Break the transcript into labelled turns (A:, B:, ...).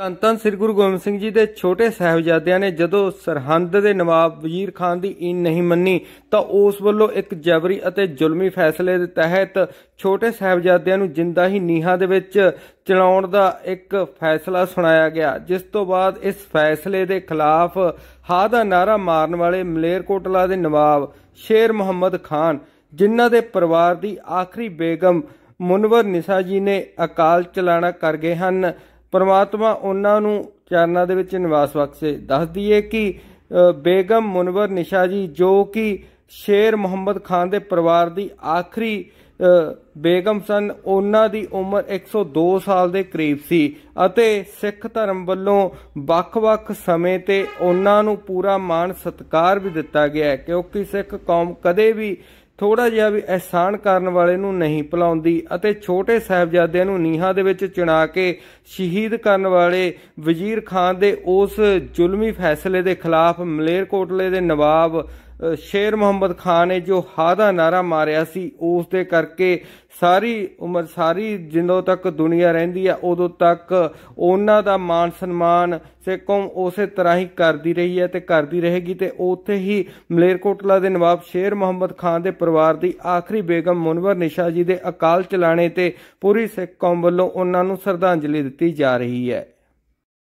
A: ਤਾਂ ਤਾਂ ਸ੍ਰੀ ਗੁਰੂ ਗੋਬਿੰਦ ਸਿੰਘ ਜੀ ਦੇ ਛੋਟੇ ਸਹਿਬਜ਼ਾਦਿਆਂ ਨੇ ਜਦੋਂ ਸਰਹੰਦ ਦੇ ਨਵਾਬ ਵਜ਼ੀਰ ਖਾਨ ਦੀ ਇਨ ਨਹੀਂ ਮੰਨੀ ਤਾਂ ਉਸ ਵੱਲੋਂ ਇੱਕ ਜਬਰੀ ਅਤੇ ਜ਼ੁਲਮੀ ਫੈਸਲੇ ਦੇ ਤਹਿਤ ਛੋਟੇ ਸਹਿਬਜ਼ਾਦਿਆਂ ਨੂੰ ਜਿੰਦਾ ਹੀ ਨੀਹਾਂ ਦੇ ਵਿੱਚ ਚਲਾਉਣ ਦਾ ਇੱਕ ਫੈਸਲਾ ਸੁਣਾਇਆ ਗਿਆ ਜਿਸ ਤੋਂ ਬਾਅਦ ਇਸ ਫੈਸਲੇ ਦੇ ਖਿਲਾਫ ਹਾ ਦਾ ਨਾਰਾ ਮਾਰਨ ਵਾਲੇ ਮਲੇਰਕੋਟਲਾ ਦੇ ਨਵਾਬ ਸ਼ੇਰ ਮੁਹੰਮਦ ਖਾਨ ਜਿਨ੍ਹਾਂ ਦੇ ਪਰਿਵਾਰ ਦੀ ਆਖਰੀ ਬੇਗਮ ਮੁਨਵਰ ਨਿਸਾ ਜੀ ਨੇ ਅਕਾਲ ਚਲਾਣਾ ਕਰ ਗਏ ਹਨ ਪਰਮਾਤਮਾ ਉਹਨਾਂ ਨੂੰ ਚਰਨਾਂ ਦੇ ਵਿੱਚ ਨਿਵਾਸ ਬਖਸ਼ੇ ਦੱਸ ਦਈਏ ਕਿ ਬੇਗਮ ਮੁਨਵਰ ਨਿਸ਼ਾ ਜੀ ਜੋ ਕਿ ਸ਼ੇਰ ਮੁਹੰਮਦ ਖਾਨ ਦੇ ਪਰਿਵਾਰ ਦੀ ਆਖਰੀ ਬੇਗਮ ਸਨ ਉਹਨਾਂ ਦੀ ਉਮਰ 102 ਸਾਲ ਦੇ ਕਰੀਬ ਸੀ ਅਤੇ ਸਿੱਖ ਧਰਮ ਵੱਲੋਂ ਵੱਖ-ਵੱਖ ਸਮੇਂ ਤੇ ਉਹਨਾਂ ਨੂੰ ਪੂਰਾ ਮਾਣ ਸਤਿਕਾਰ ਵੀ ਦਿੱਤਾ ਗਿਆ ਕਿਉਂਕਿ ਸਿੱਖ ਕੌਮ ਕਦੇ ਵੀ ਥੋੜਾ ਜਿਹਾ ਵੀ ਅਹਿਸਾਨ ਕਰਨ ਵਾਲੇ ਨੂੰ ਨਹੀਂ ਭੁਲਾਉਂਦੀ ਅਤੇ ਛੋਟੇ ਸਹਿਬਜ਼ਾਦਿਆਂ ਨੂੰ ਨੀਹਾਂ ਦੇ ਵਿੱਚ ਚਿਣਾ ਕੇ ਸ਼ਹੀਦ ਕਰਨ ਵਾਲੇ ਵਜ਼ੀਰ ਖਾਨ ਦੇ ਉਸ ਜ਼ੁਲਮੀ ਫੈਸਲੇ ਦੇ ਖਿਲਾਫ ਮਲੇਰਕੋਟਲੇ ਦੇ ਨਵਾਬ ਸ਼ੇਰ ਮੁਹੰਮਦ ਖਾਨ ਨੇ ਜੋ ਹਾ ਦਾ ਨਾਰਾ ਮਾਰਿਆ ਸੀ ਉਸ ਦੇ ਕਰਕੇ ਸਾਰੀ ਉਮਰ ਸਾਰੀ ਜਿੰਦੋਂ ਤੱਕ ਦੁਨੀਆ ਰਹਿੰਦੀ ਆ ਉਦੋਂ ਤੱਕ ਉਹਨਾਂ ਦਾ ਮਾਨ ਸਨਮਾਨ ਸਿੱਕੋਂ ਉਸੇ ਤਰ੍ਹਾਂ ਹੀ ਕਰਦੀ ਰਹੀ ਹੈ ਤੇ ਕਰਦੀ ਰਹੇਗੀ ਤੇ ਉੱਥੇ ਹੀ ਮਲੇਰਕੋਟਲਾ ਦੇ ਨਵਾਬ ਸ਼ੇਰ ਮੁਹੰਮਦ ਖਾਨ ਦੇ ਪਰਿਵਾਰ ਦੀ ਆਖਰੀ ਬੇਗਮ ਮੁਨਵਰ ਨਿਸ਼ਾ ਜੀ ਦੇ ਅਕਾਲ ਚਲਾਣੇ ਤੇ ਪੂਰੀ ਸਿੱਖ ਕੌਮ ਵੱਲੋਂ ਉਹਨਾਂ ਨੂੰ ਸ਼ਰਧਾਂਜਲੀ ਦਿੱਤੀ ਜਾ ਰਹੀ ਹੈ